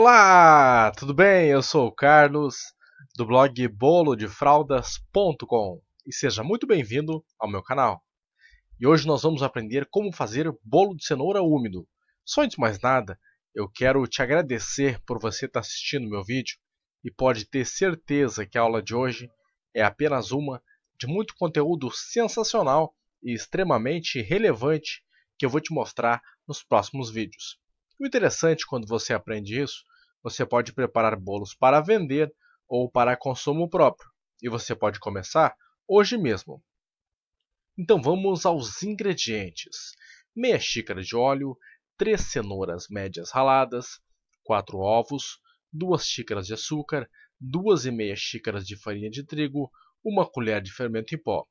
Olá, tudo bem? Eu sou o Carlos, do blog bolodefraldas.com e seja muito bem-vindo ao meu canal. E hoje nós vamos aprender como fazer bolo de cenoura úmido. Só antes de mais nada, eu quero te agradecer por você estar assistindo meu vídeo e pode ter certeza que a aula de hoje é apenas uma de muito conteúdo sensacional e extremamente relevante que eu vou te mostrar nos próximos vídeos. O interessante quando você aprende isso você pode preparar bolos para vender ou para consumo próprio, e você pode começar hoje mesmo. Então vamos aos ingredientes: meia xícara de óleo, 3 cenouras médias raladas, 4 ovos, 2 xícaras de açúcar, e meia xícaras de farinha de trigo, 1 colher de fermento em pó.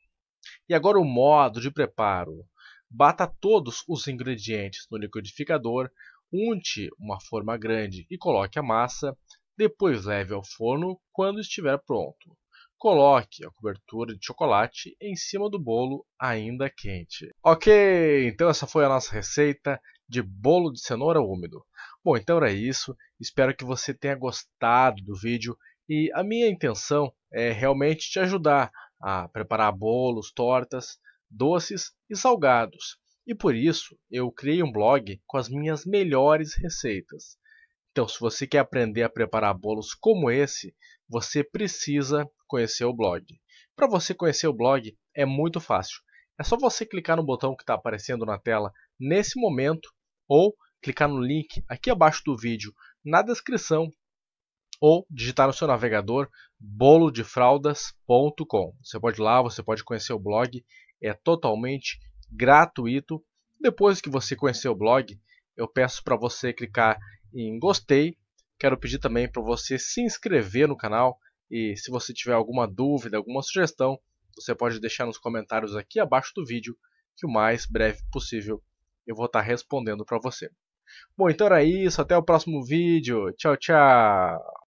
E agora o modo de preparo. Bata todos os ingredientes no liquidificador unte uma forma grande e coloque a massa, depois leve ao forno quando estiver pronto. Coloque a cobertura de chocolate em cima do bolo ainda quente. Ok, então essa foi a nossa receita de bolo de cenoura úmido. Bom, então era isso. Espero que você tenha gostado do vídeo e a minha intenção é realmente te ajudar a preparar bolos, tortas, doces e salgados. E por isso eu criei um blog com as minhas melhores receitas. Então, se você quer aprender a preparar bolos como esse, você precisa conhecer o blog. Para você conhecer o blog, é muito fácil. É só você clicar no botão que está aparecendo na tela nesse momento ou clicar no link aqui abaixo do vídeo na descrição ou digitar no seu navegador bolodefraldas.com. Você pode ir lá, você pode conhecer o blog, é totalmente gratuito. Depois que você conhecer o blog, eu peço para você clicar em gostei. Quero pedir também para você se inscrever no canal e se você tiver alguma dúvida, alguma sugestão, você pode deixar nos comentários aqui abaixo do vídeo que o mais breve possível eu vou estar tá respondendo para você. Bom, então era isso. Até o próximo vídeo. Tchau, tchau.